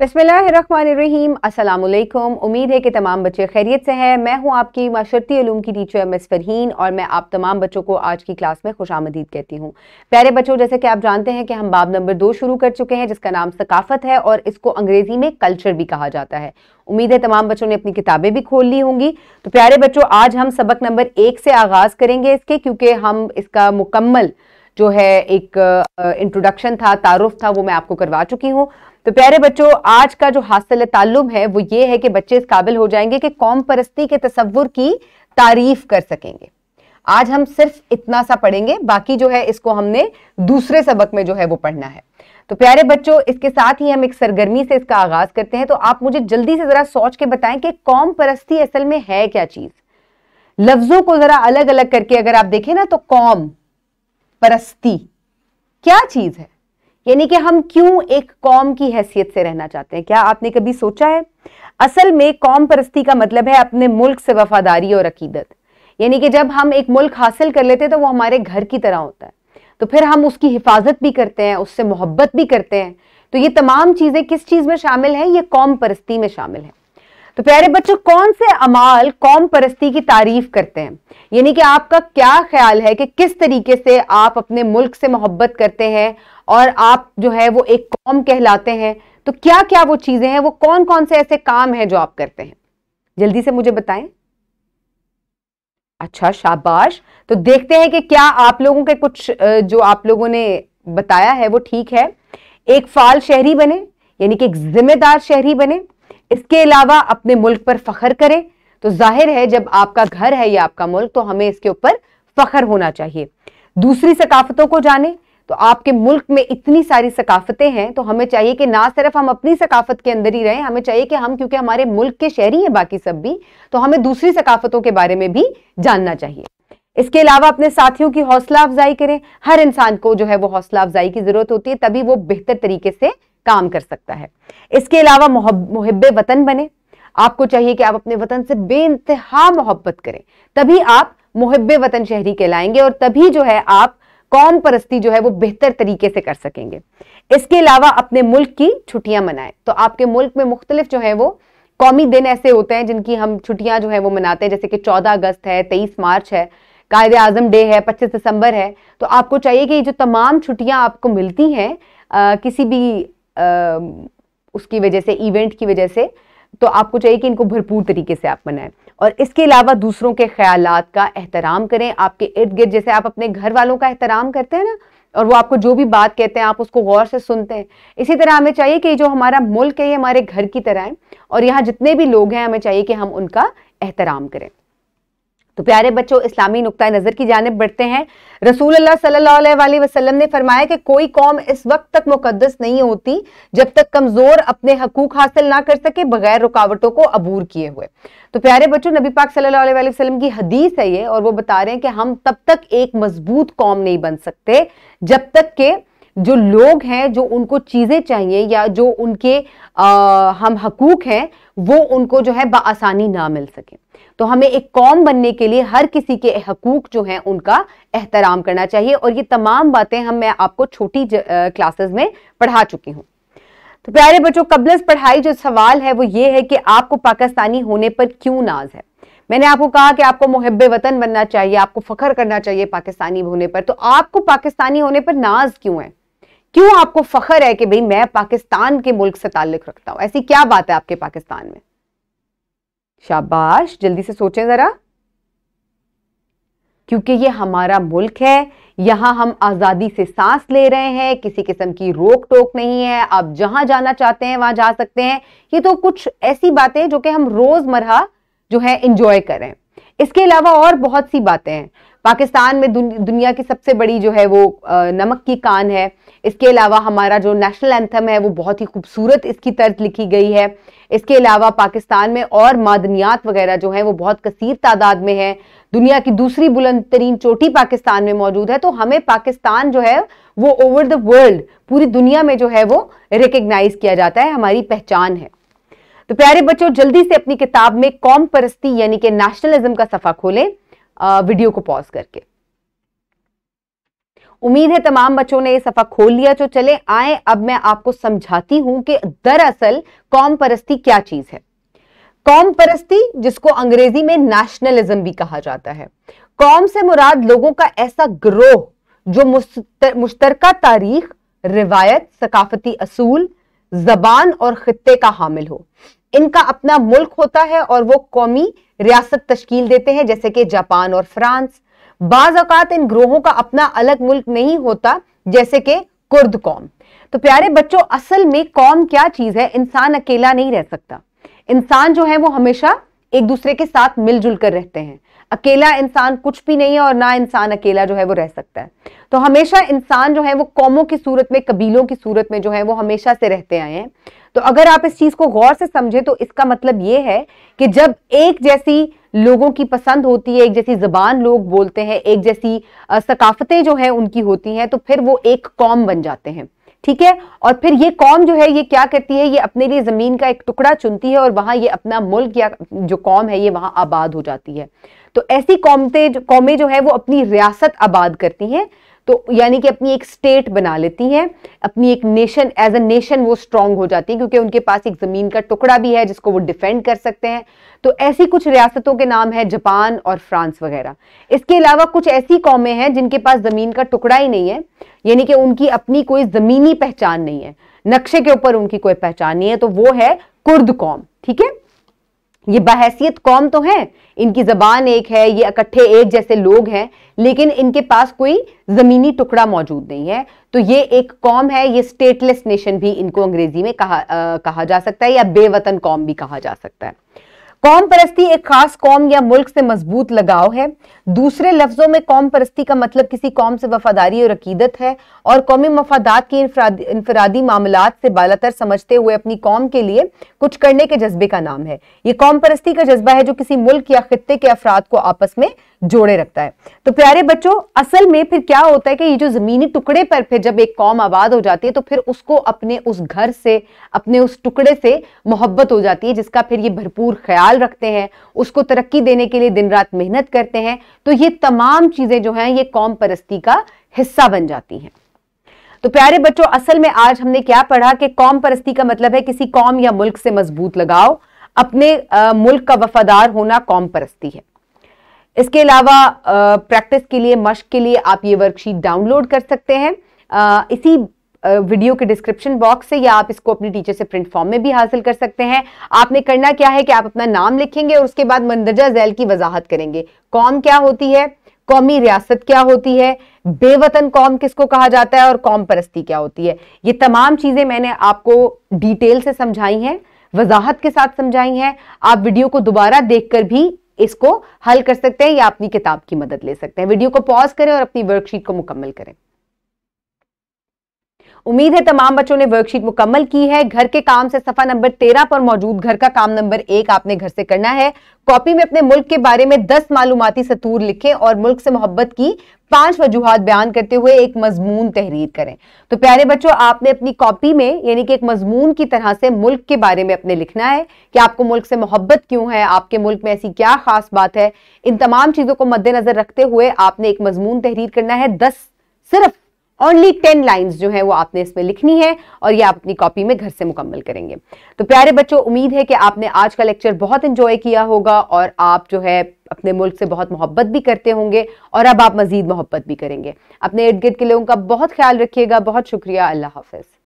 बसमीम असलकुम उम्मीद है कि तमाम बच्चे खैरियत से हैं मैं हूं आपकी माशरती की टीचर एम एस फरहीन और मैं आप तमाम बच्चों को आज की क्लास में खुश आमदीद कहती हूं प्यारे बच्चों जैसे कि आप जानते हैं कि हम बाब नंबर दो शुरू कर चुके हैं जिसका नाम सकाफत है और इसको अंग्रेज़ी में कल्चर भी कहा जाता है उम्मीद है तमाम बच्चों ने अपनी किताबें भी खोल ली होंगी तो प्यारे बच्चों आज हम सबक नंबर एक से आगाज़ करेंगे इसके क्योंकि हम इसका मुकम्मल जो है एक इंट्रोडक्शन था तारुफ था वो मैं आपको करवा चुकी हूँ तो प्यारे बच्चों आज का जो हासिल तालुम है वो ये है कि बच्चे इस काबिल हो जाएंगे कि कौम परस्ती के तस्वुर की तारीफ कर सकेंगे आज हम सिर्फ इतना सा पढ़ेंगे बाकी जो है इसको हमने दूसरे सबक में जो है वो पढ़ना है तो प्यारे बच्चों इसके साथ ही हम एक सरगर्मी से इसका आगाज करते हैं तो आप मुझे जल्दी से जरा सोच के बताएं कि कौम परस्ती असल में है क्या चीज लफ्जों को जरा अलग अलग करके अगर आप देखें ना तो कौम परस्ती क्या चीज है यानी कि हम क्यों एक कौम की हैसियत से रहना चाहते हैं क्या आपने कभी सोचा है असल में कौम परस्ती का मतलब है अपने मुल्क से वफादारी और अकीदत यानी कि जब हम एक मुल्क हासिल कर लेते हैं तो वो हमारे घर की तरह होता है तो फिर हम उसकी हिफाजत भी करते हैं उससे मोहब्बत भी करते हैं तो ये तमाम चीज़ें किस चीज़ में शामिल है ये कौम परस्ती में शामिल है तो प्यारे बच्चों कौन से अमाल कौम परस्ती की तारीफ करते हैं यानी कि आपका क्या ख्याल है कि किस तरीके से आप अपने मुल्क से मोहब्बत करते हैं और आप जो है वो एक कौम कहलाते हैं तो क्या क्या वो चीज़ें हैं वो कौन कौन से ऐसे काम हैं जो आप करते हैं जल्दी से मुझे बताएं अच्छा शाबाश तो देखते हैं कि क्या आप लोगों के कुछ जो आप लोगों ने बताया है वो ठीक है एक फाल शहरी बने यानी कि एक जिम्मेदार शहरी बने इसके अलावा अपने मुल्क पर फखर करें तो जाहिर है जब आपका घर है या आपका मुल्क तो हमें इसके ऊपर फखर होना चाहिए दूसरी सकाफतों को जाने तो आपके मुल्क में इतनी सारी सकाफतें हैं तो हमें चाहिए कि ना सिर्फ हम अपनी सकाफत के अंदर ही रहें हमें चाहिए कि हम क्योंकि हमारे मुल्क के शहरी हैं बाकी सब भी तो हमें दूसरी सकाफतों के बारे में भी जानना चाहिए इसके अलावा अपने साथियों की हौसला अफजाई करें हर इंसान को जो है वो हौसला अफजाई की जरूरत होती है तभी वो बेहतर तरीके से काम कर सकता है इसके अलावा मुहब वतन बने आपको चाहिए कि आप अपने वतन से बेानतहा मोहब्बत करें तभी आप मुहब वतन शहरी कहलाएंगे और तभी जो है आप कौम परस्ती जो है वो बेहतर तरीके से कर सकेंगे इसके अलावा अपने मुल्क की छुट्टियां मनाएं तो आपके मुल्क में मुख्तलिफ जो है वो कौमी दिन ऐसे होते हैं जिनकी हम छुट्टियां जो है वो मनाते हैं जैसे कि चौदह अगस्त है तेईस मार्च है कायद आजम डे है पच्चीस दिसंबर है तो आपको चाहिए कि जो तमाम छुट्टियां आपको मिलती हैं किसी भी उसकी वजह से इवेंट की वजह से तो आपको चाहिए कि इनको भरपूर तरीके से आप मनाएं और इसके अलावा दूसरों के ख्याल का एहतराम करें आपके इर्द गिर्द जैसे आप अपने घर वालों का एहतराम करते हैं ना और वो आपको जो भी बात कहते हैं आप उसको गौर से सुनते हैं इसी तरह हमें चाहिए कि जो हमारा मुल्क है ये हमारे घर की तरह है और यहाँ जितने भी लोग हैं हमें चाहिए कि हम उनका एहतराम करें तो प्यारे बच्चों इस्लामी नुकता नज़र की जानब बढ़ते हैं रसूल सल्लाम ने फरमाया कि कोई कौम इस वक्त तक मुकदस नहीं होती जब तक कमज़ोर अपने हकूक हासिल ना कर सके बगैर रुकावटों को अबूर किए हुए तो प्यारे बच्चों नबी पाक सल्लाम की हदीस है ये और वो बता रहे हैं कि हम तब तक एक मजबूत कौम नहीं बन सकते जब तक के जो लोग हैं जो उनको चीज़ें चाहिए या जो उनके आ, हम हकूक हैं वो उनको जो है बसानी ना मिल सके तो हमें एक कौम बनने के लिए हर किसी के हकूक जो हैं उनका एहतराम करना चाहिए और ये तमाम बातें हम मैं आपको छोटी क्लासेस में पढ़ा चुकी हूँ तो प्यारे बच्चों कबलस पढ़ाई जो सवाल है वो ये है कि आपको पाकिस्तानी होने पर क्यों नाज है मैंने आपको कहा कि आपको मुहब वतन बनना चाहिए आपको फख्र करना चाहिए पाकिस्तानी होने पर तो आपको पाकिस्तानी होने पर नाज क्यों है क्यों आपको फखर है कि भाई मैं पाकिस्तान के मुल्क से ताल्लुक रखता हूं ऐसी क्या बात है आपके पाकिस्तान में शाबाश जल्दी से सोचें जरा क्योंकि ये हमारा मुल्क है यहां हम आज़ादी से सांस ले रहे हैं किसी किस्म की रोक टोक नहीं है आप जहां जाना चाहते हैं वहां जा सकते हैं ये तो कुछ ऐसी बातें जो कि हम रोज़मर्रा जो है इंजॉय करें इसके अलावा और बहुत सी बातें हैं पाकिस्तान में दुन, दुनिया की सबसे बड़ी जो है वो नमक की कान है इसके अलावा हमारा जो नेशनल एंथम है वो बहुत ही खूबसूरत इसकी तर्ज लिखी गई है इसके अलावा पाकिस्तान में और मादनियात वगैरह जो है वो बहुत कसीर तादाद में है दुनिया की दूसरी बुलंद तरीन चोटी पाकिस्तान में मौजूद है तो हमें पाकिस्तान जो है वो ओवर द वर्ल्ड पूरी दुनिया में जो है वो रिकग्नाइज किया जाता है हमारी पहचान है तो प्यारे बच्चों जल्दी से अपनी किताब में कौम परस्ती यानी कि नेशनलिज्म का सफा खोलें वीडियो को पॉज करके उम्मीद है तमाम बच्चों ने ये सफा खोल लिया तो चले आए अब मैं आपको समझाती हूं कि दरअसल कौम परस्ती क्या चीज है कौम परस्ती जिसको अंग्रेजी में नेशनलिज्म भी कहा जाता है कौम से मुराद लोगों का ऐसा ग्रोह जो मुश्तर तारीख रिवायत सकाफती असूल जबान और खत्ते का हामिल हो इनका अपना मुल्क होता है और वो कौमी रियासत तश्कील देते हैं जैसे कि जापान और फ्रांस बाज अवत इन ग्रोहों का अपना अलग मुल्क नहीं होता जैसे कि कुर्द कौम तो प्यारे बच्चों असल में कौम क्या चीज है इंसान अकेला नहीं रह सकता इंसान जो है वो हमेशा एक दूसरे के साथ मिलजुल कर रहते हैं अकेला इंसान कुछ भी नहीं है और ना इंसान अकेला जो है वो रह सकता है तो हमेशा इंसान जो है वो कौमों की सूरत में कबीलों की सूरत में जो है वो हमेशा से रहते आए हैं तो अगर आप इस चीज़ को गौर से समझें तो इसका मतलब ये है कि जब एक जैसी लोगों की पसंद होती है एक जैसी ज़बान लोग बोलते हैं एक जैसी सकाफतें जो हैं उनकी होती हैं तो फिर वो एक कौम बन जाते हैं ठीक है और फिर ये कौम जो है ये क्या करती है ये अपने लिए ज़मीन का एक टुकड़ा चुनती है और वहां ये अपना मुल्क या जो कौम है ये वहां आबाद हो जाती है तो ऐसी कौमते कौमें जो है वो अपनी रियासत आबाद करती हैं तो यानी कि अपनी एक स्टेट बना लेती हैं अपनी एक नेशन एज अ नेशन वो स्ट्रांग हो जाती है क्योंकि उनके पास एक ज़मीन का टुकड़ा भी है जिसको वो डिफेंड कर सकते हैं तो ऐसी कुछ रियासतों के नाम है जापान और फ्रांस वगैरह इसके अलावा कुछ ऐसी कौमें हैं जिनके पास ज़मीन का टुकड़ा ही नहीं है यानी कि उनकी अपनी कोई ज़मीनी पहचान नहीं है नक्शे के ऊपर उनकी कोई पहचान नहीं है तो वो है कुर्द कौम ठीक है ये बहसीत कौम तो है इनकी ज़बान एक है ये इकट्ठे एक जैसे लोग हैं लेकिन इनके पास कोई ज़मीनी टुकड़ा मौजूद नहीं है तो ये एक कौम है ये स्टेटलेस नेशन भी इनको अंग्रेज़ी में कहा आ, कहा जा सकता है या बेवतन कौम भी कहा जा सकता है कौम परस्ती एक खास कौम या मुल्क से मजबूत लगाव है दूसरे लफ्जों में कौम परस्ती का मतलब किसी कौम से वफादारी और अकीदत है और कौमी मफादात की इनफरादी मामला से बालातर समझते हुए अपनी कौम के लिए कुछ करने के जज्बे का नाम है ये कौम परस्ती का जज्बा है जो किसी मुल्क या खत्े के अफराद को आपस में जोड़े रखता है तो प्यारे बच्चों असल में फिर क्या होता है कि ये जो जमीनी टुकड़े पर फिर जब एक कौम आबाद हो जाती है तो फिर उसको अपने उस घर से अपने उस टुकड़े से मोहब्बत हो जाती है जिसका फिर ये भरपूर ख्याल ख्याल रखते हैं उसको तरक्की देने के लिए दिन रात मेहनत करते हैं तो ये तमाम चीज़ें जो हैं ये कौम परस्ती का हिस्सा बन जाती हैं तो प्यारे बच्चों असल में आज हमने क्या पढ़ा कि कौम परस्ती का मतलब है किसी कौम या मुल्क से मजबूत लगाओ अपने आ, मुल्क का वफादार होना कौम परस्ती है इसके अलावा प्रैक्टिस के लिए मश्क के लिए आप ये वर्कशीट डाउनलोड कर सकते हैं आ, इसी वीडियो के डिस्क्रिप्शन बॉक्स से या आप इसको अपने टीचर से प्रिंट फॉर्म में भी हासिल कर सकते हैं आपने करना क्या है कि आप अपना नाम लिखेंगे और उसके बाद मंदरजा जैल की वजाहत करेंगे कौम क्या होती है कौमी रियासत क्या होती है बेवतन कौम किसको कहा जाता है और कौम परस्ती क्या होती है ये तमाम चीज़ें मैंने आपको डिटेल से समझाई हैं वजाहत के साथ समझाई हैं आप वीडियो को दोबारा देखकर भी इसको हल कर सकते हैं या अपनी किताब की मदद ले सकते हैं वीडियो को पॉज करें और अपनी वर्कशीट को मुकम्मल करें उम्मीद है तमाम बच्चों ने वर्कशीट मुकम्मल की है घर के काम से सफा नंबर तेरह पर मौजूद घर का काम नंबर एक आपने घर से करना है कॉपी में अपने मुल्क के बारे में दस मालूमती सतूर लिखें और मुल्क से मोहब्बत की पांच वजूहत बयान करते हुए एक मजमून तहरीर करें तो प्यारे बच्चों आपने अपनी कॉपी में यानी कि एक मजमून की तरह से मुल्क के बारे में अपने लिखना है कि आपको मुल्क से मोहब्बत क्यों है आपके मुल्क में ऐसी क्या खास बात है इन तमाम चीज़ों को मद्देनजर रखते हुए आपने एक मजमून तहरीर करना है दस सिर्फ ओनली टेन लाइन्स जो है वो आपने इसमें लिखनी है और ये आप अपनी कॉपी में घर से मुकम्मल करेंगे तो प्यारे बच्चों उम्मीद है कि आपने आज का लेक्चर बहुत इन्जॉय किया होगा और आप जो है अपने मुल्क से बहुत मोहब्बत भी करते होंगे और अब आप मज़ीद मोहब्बत भी करेंगे अपने इर्द गिर्द के लोगों का बहुत ख्याल रखिएगा बहुत शुक्रिया अल्लाह हाफिज़